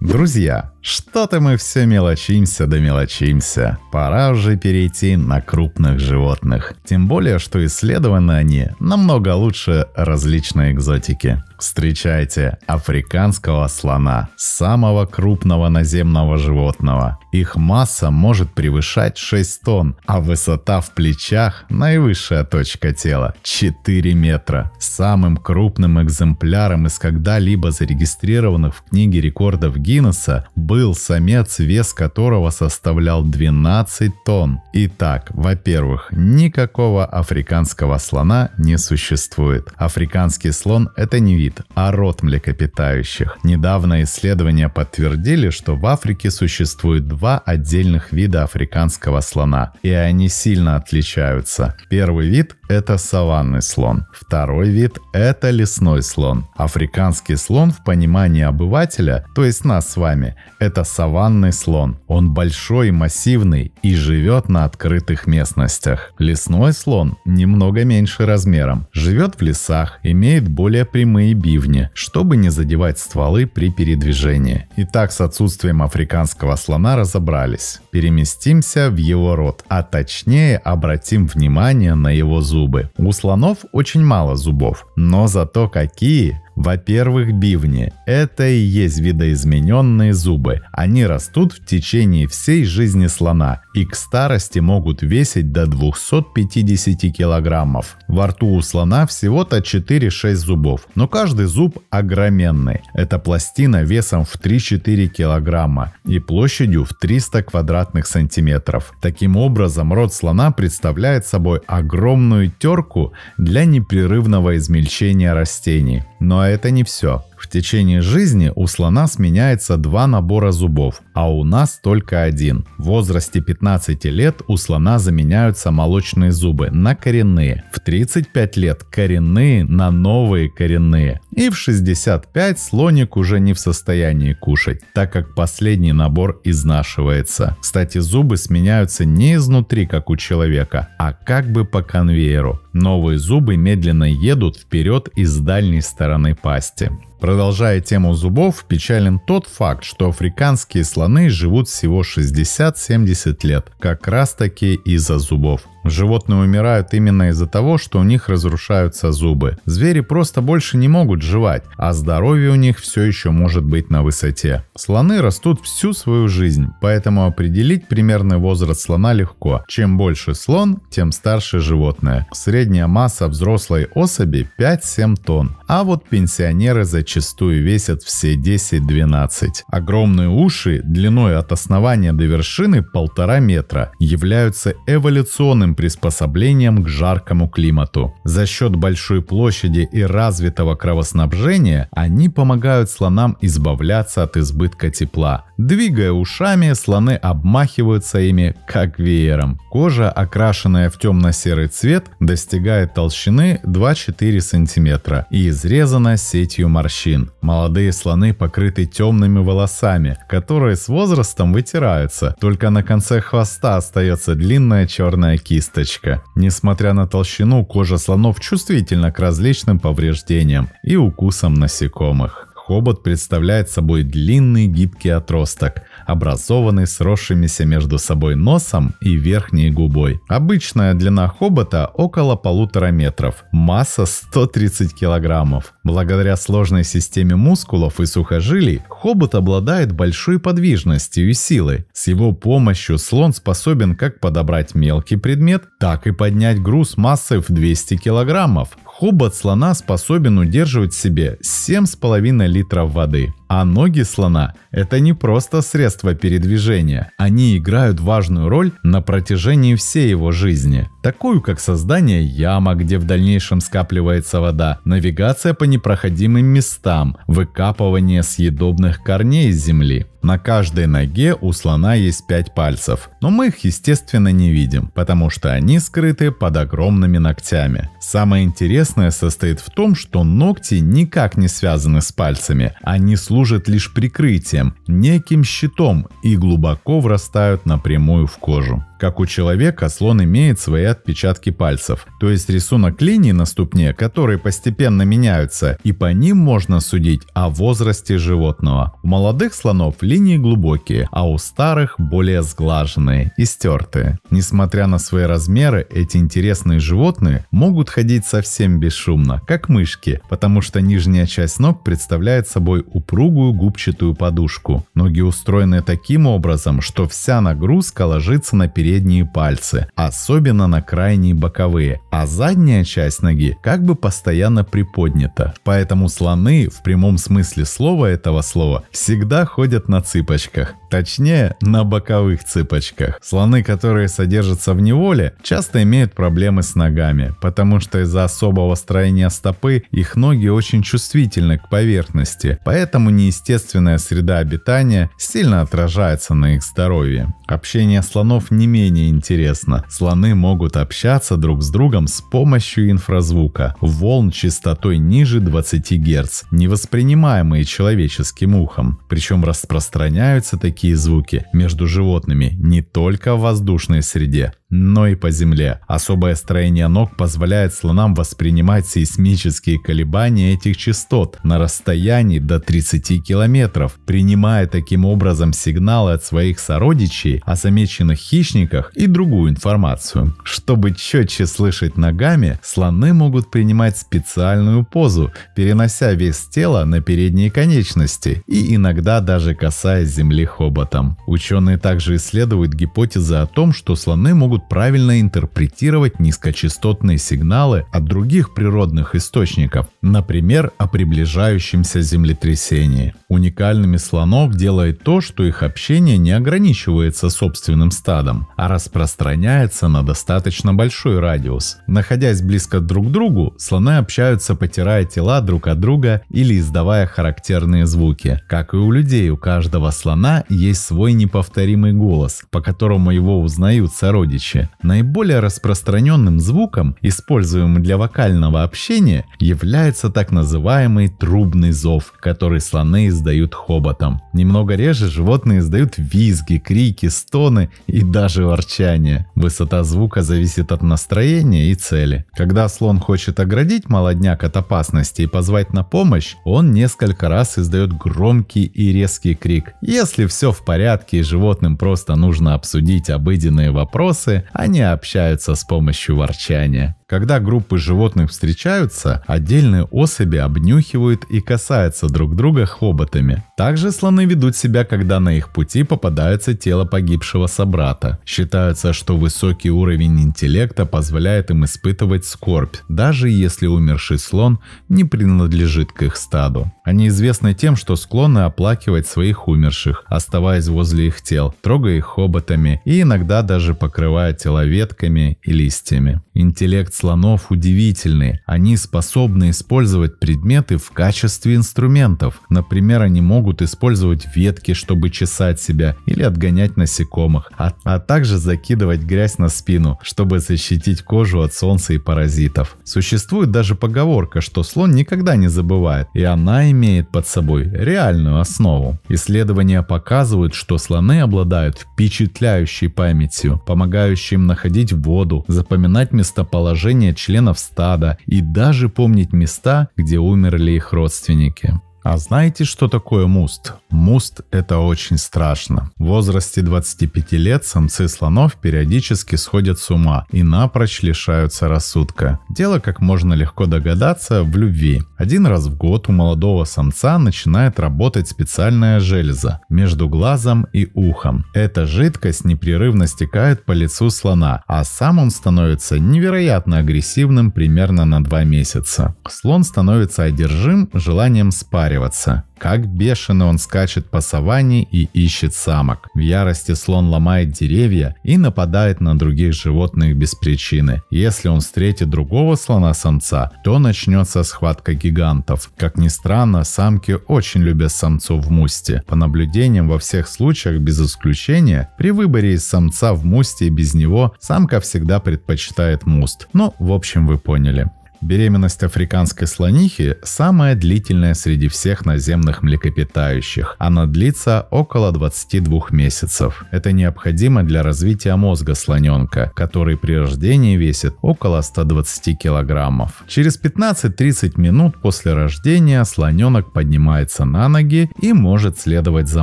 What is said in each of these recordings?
Друзья, что-то мы все мелочимся да мелочимся. Пора уже перейти на крупных животных. Тем более, что исследованы они намного лучше различной экзотики. Встречайте африканского слона, самого крупного наземного животного. Их масса может превышать 6 тонн, а высота в плечах – наивысшая точка тела – 4 метра. Самым крупным экземпляром из когда-либо зарегистрированных в книге рекордов Гиннесса был самец, вес которого составлял 12 тонн. Итак, во-первых, никакого африканского слона не существует. Африканский слон – это не вид говорит о род млекопитающих. Недавно исследования подтвердили, что в Африке существует два отдельных вида африканского слона, и они сильно отличаются. Первый вид – это саванный слон, второй вид – это лесной слон. Африканский слон в понимании обывателя, то есть нас с вами, это саванный слон. Он большой, массивный и живет на открытых местностях. Лесной слон немного меньше размером, живет в лесах, имеет более прямые бивни, чтобы не задевать стволы при передвижении. Итак, с отсутствием африканского слона разобрались. Переместимся в его рот, а точнее обратим внимание на его зубы. У слонов очень мало зубов, но зато какие! Во-первых, бивни – это и есть видоизмененные зубы. Они растут в течение всей жизни слона и к старости могут весить до 250 килограммов. Во рту у слона всего-то 4-6 зубов, но каждый зуб огроменный. Это пластина весом в 3-4 килограмма и площадью в 300 квадратных сантиметров. Таким образом, рот слона представляет собой огромную терку для непрерывного измельчения растений. Но ну а это не все. В течение жизни у слона сменяется два набора зубов, а у нас только один. В возрасте 15 лет у слона заменяются молочные зубы на коренные, в 35 лет коренные на новые коренные, и в 65 слоник уже не в состоянии кушать, так как последний набор изнашивается. Кстати, зубы сменяются не изнутри, как у человека, а как бы по конвейеру. Новые зубы медленно едут вперед из дальней стороны пасти. Продолжая тему зубов, печален тот факт, что африканские слоны живут всего 60-70 лет, как раз таки из-за зубов. Животные умирают именно из-за того, что у них разрушаются зубы. Звери просто больше не могут жевать, а здоровье у них все еще может быть на высоте. Слоны растут всю свою жизнь, поэтому определить примерный возраст слона легко. Чем больше слон, тем старше животное. Средняя масса взрослой особи 5-7 тонн, а вот пенсионеры зачастую весят все 10-12. Огромные уши длиной от основания до вершины полтора метра являются эволюционным специфичным приспособлением к жаркому климату. За счет большой площади и развитого кровоснабжения они помогают слонам избавляться от избытка тепла. Двигая ушами, слоны обмахиваются ими как веером. Кожа, окрашенная в темно-серый цвет, достигает толщины 2-4 см и изрезана сетью морщин. Молодые слоны покрыты темными волосами, которые с возрастом вытираются, только на конце хвоста остается длинная черная кисть кисточка. Несмотря на толщину, кожа слонов чувствительна к различным повреждениям и укусам насекомых. Хобот представляет собой длинный гибкий отросток, образованный сросшимися между собой носом и верхней губой. Обычная длина хобота около полутора метров, масса 130 килограммов. Благодаря сложной системе мускулов и сухожилий, хобот обладает большой подвижностью и силой. С его помощью слон способен как подобрать мелкий предмет, так и поднять груз массой в 200 килограммов. Хобот слона способен удерживать в себе 7,5 литров воды. А ноги слона – это не просто средство передвижения, они играют важную роль на протяжении всей его жизни, такую как создание ямок, где в дальнейшем скапливается вода, навигация по непроходимым местам, выкапывание съедобных корней из земли. На каждой ноге у слона есть 5 пальцев, но мы их естественно не видим, потому что они скрыты под огромными ногтями. Самое интересное состоит в том, что ногти никак не связаны с пальцами, они служат служат лишь прикрытием, неким щитом и глубоко врастают напрямую в кожу. Как у человека, слон имеет свои отпечатки пальцев, то есть рисунок линий на ступне, которые постепенно меняются, и по ним можно судить о возрасте животного. У молодых слонов линии глубокие, а у старых более сглаженные и стертые. Несмотря на свои размеры, эти интересные животные могут ходить совсем бесшумно, как мышки, потому что нижняя часть ног представляет собой упругую губчатую подушку. Ноги устроены таким образом, что вся нагрузка ложится на передние средние пальцы, особенно на крайние боковые, а задняя часть ноги как бы постоянно приподнята. Поэтому слоны, в прямом смысле слова этого слова, всегда ходят на цыпочках. Точнее, на боковых цыпочках. Слоны, которые содержатся в неволе, часто имеют проблемы с ногами, потому что из-за особого строения стопы их ноги очень чувствительны к поверхности, поэтому неестественная среда обитания сильно отражается на их здоровье. Общение слонов не имеет менее интересно. Слоны могут общаться друг с другом с помощью инфразвука, волн частотой ниже 20 Гц, невоспринимаемые человеческим ухом. Причем распространяются такие звуки между животными не только в воздушной среде, но и по земле. Особое строение ног позволяет слонам воспринимать сейсмические колебания этих частот на расстоянии до 30 километров, принимая таким образом сигналы от своих сородичей, о а замеченных хищниках динамиках и другую информацию. Чтобы четче слышать ногами, слоны могут принимать специальную позу, перенося вес тела на передние конечности и иногда даже касаясь земли хоботом. Ученые также исследуют гипотезы о том, что слоны могут правильно интерпретировать низкочастотные сигналы от других природных источников, например, о приближающемся землетрясении. Уникальными слонов делает то, что их общение не ограничивается собственным стадом, а распространяется на достаточно большой радиус. Находясь близко друг к другу, слоны общаются, потирая тела друг от друга или издавая характерные звуки. Как и у людей, у каждого слона есть свой неповторимый голос, по которому его узнают сородичи. Наиболее распространенным звуком, используемым для вокального общения, является так называемый трубный зов, который слоны издают хоботом. Немного реже животные издают визги, крики, стоны и даже ворчание. Высота звука зависит от настроения и цели. Когда слон хочет оградить молодняк от опасности и позвать на помощь, он несколько раз издает громкий и резкий крик. Если все в порядке и животным просто нужно обсудить обыденные вопросы, они общаются с помощью ворчания. Когда группы животных встречаются, отдельные особи обнюхивают и касаются друг друга хоботами. Также слоны ведут себя, когда на их пути попадается тело погибшего собрата. Считается, что высокий уровень интеллекта позволяет им испытывать скорбь, даже если умерший слон не принадлежит к их стаду. Они известны тем, что склонны оплакивать своих умерших, оставаясь возле их тел, трогая их хоботами и иногда даже покрывая тела ветками и листьями. Интеллект слонов удивительны. Они способны использовать предметы в качестве инструментов. Например, они могут использовать ветки, чтобы чесать себя или отгонять насекомых, а, а также закидывать грязь на спину, чтобы защитить кожу от солнца и паразитов. Существует даже поговорка, что слон никогда не забывает, и она имеет под собой реальную основу. Исследования показывают, что слоны обладают впечатляющей памятью, помогающей им находить воду, запоминать местоположение положение членов стада и даже помнить места, где умерли их родственники. А знаете, что такое муст? Муст – это очень страшно. В возрасте 25 лет самцы слонов периодически сходят с ума и напрочь лишаются рассудка. Дело, как можно легко догадаться, в любви. Один раз в год у молодого самца начинает работать специальная железа между глазом и ухом. Эта жидкость непрерывно стекает по лицу слона, а сам он становится невероятно агрессивным примерно на 2 месяца. Слон становится одержим желанием спать договариваться. Как бешено он скачет по саванне и ищет самок. В ярости слон ломает деревья и нападает на других животных без причины. Если он встретит другого слона-самца, то начнется схватка гигантов. Как ни странно, самки очень любят самцов в мусте. По наблюдениям во всех случаях без исключения, при выборе из самца в мусте и без него самка всегда предпочитает муст. Ну, в общем, вы поняли. Беременность африканской слонихи самая длительная среди всех наземных млекопитающих. Она длится около 22 месяцев. Это необходимо для развития мозга слоненка, который при рождении весит около 120 килограммов. Через 15-30 минут после рождения слоненок поднимается на ноги и может следовать за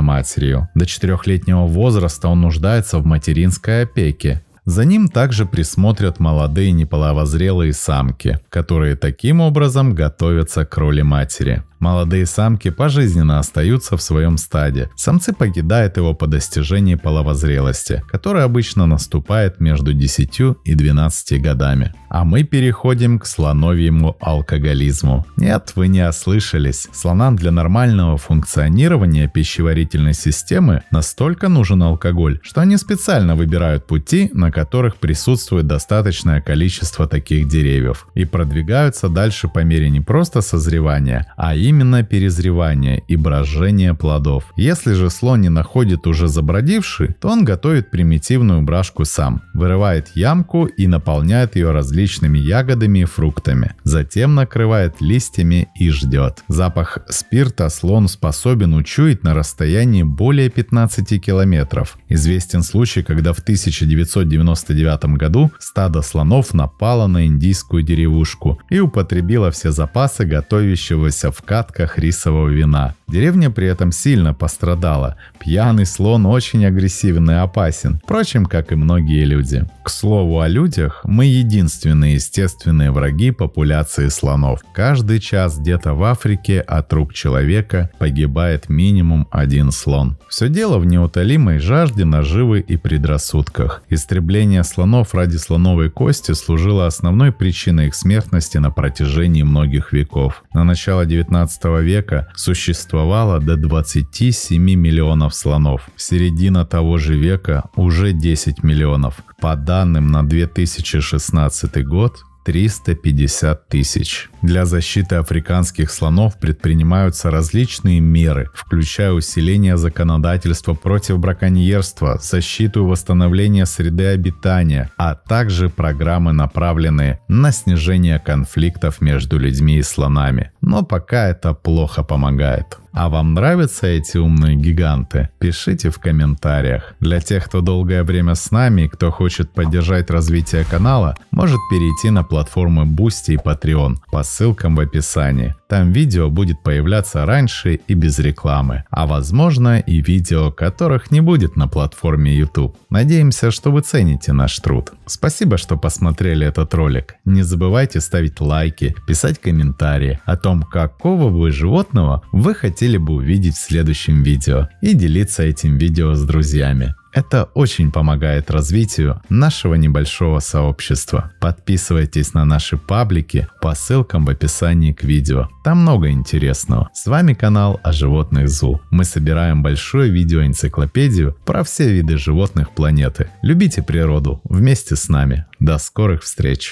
матерью. До 4-летнего возраста он нуждается в материнской опеке, за ним также присмотрят молодые неполовозрелые самки, которые таким образом готовятся к роли матери. Молодые самки пожизненно остаются в своем стаде. Самцы покидают его по достижении половозрелости, которая обычно наступает между 10 и 12 годами. А мы переходим к слоновьему алкоголизму. Нет, вы не ослышались. Слонам для нормального функционирования пищеварительной системы настолько нужен алкоголь, что они специально выбирают пути, на которых присутствует достаточное количество таких деревьев и продвигаются дальше по мере не просто созревания, а и именно перезревание и брожение плодов. Если же слон не находит уже забродивший, то он готовит примитивную брашку сам, вырывает ямку и наполняет ее различными ягодами и фруктами, затем накрывает листьями и ждет. Запах спирта слон способен учуять на расстоянии более 15 километров. Известен случай, когда в 1999 году стадо слонов напало на индийскую деревушку и употребило все запасы готовящегося в кадр десятках рисового вина. Деревня при этом сильно пострадала. Пьяный слон очень агрессивен и опасен, впрочем, как и многие люди. К слову о людях, мы единственные естественные враги популяции слонов. Каждый час где-то в Африке от рук человека погибает минимум один слон. Все дело в неутолимой жажде наживы и предрассудках. Истребление слонов ради слоновой кости служило основной причиной их смертности на протяжении многих веков. На начало 19 19 века существовало до 27 миллионов слонов. Середина того же века уже 10 миллионов. По данным на 2016 год, 350 тысяч. Для защиты африканских слонов предпринимаются различные меры, включая усиление законодательства против браконьерства, защиту и восстановление среды обитания, а также программы, направленные на снижение конфликтов между людьми и слонами. Но пока это плохо помогает. А вам нравятся эти умные гиганты? Пишите в комментариях. Для тех, кто долгое время с нами и кто хочет поддержать развитие канала, может перейти на платформы Boosty и Patreon по ссылкам в описании. Там видео будет появляться раньше и без рекламы, а возможно и видео, которых не будет на платформе YouTube. Надеемся, что вы цените наш труд. Спасибо, что посмотрели этот ролик. Не забывайте ставить лайки, писать комментарии о том, какого вы животного вы хотите хотели бы увидеть в следующем видео и делиться этим видео с друзьями. Это очень помогает развитию нашего небольшого сообщества. Подписывайтесь на наши паблики по ссылкам в описании к видео. Там много интересного. С вами канал о животных ЗУ. Мы собираем большую видеоэнциклопедию про все виды животных планеты. Любите природу вместе с нами. До скорых встреч!